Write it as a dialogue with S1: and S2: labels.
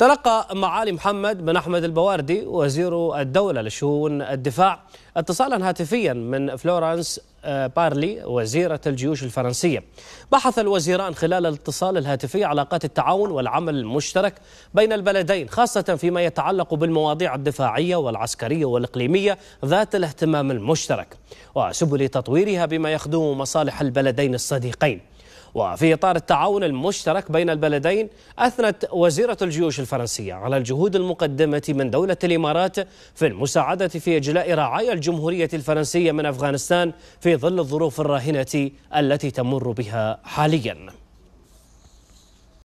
S1: تلقى معالي محمد بن أحمد البواردي وزير الدولة لشؤون الدفاع اتصالا هاتفيا من فلورانس آه، بارلي وزيرة الجيوش الفرنسية بحث الوزيران خلال الاتصال الهاتفي علاقات التعاون والعمل المشترك بين البلدين خاصة فيما يتعلق بالمواضيع الدفاعية والعسكرية والإقليمية ذات الاهتمام المشترك وسبل تطويرها بما يخدم مصالح البلدين الصديقين وفي إطار التعاون المشترك بين البلدين أثنت وزيرة الجيوش الفرنسية على الجهود المقدمة من دولة الإمارات في المساعدة في إجلاء رعايا الجمهورية الفرنسية من أفغانستان في ظل الظروف الراهنة التي تمر بها حالياً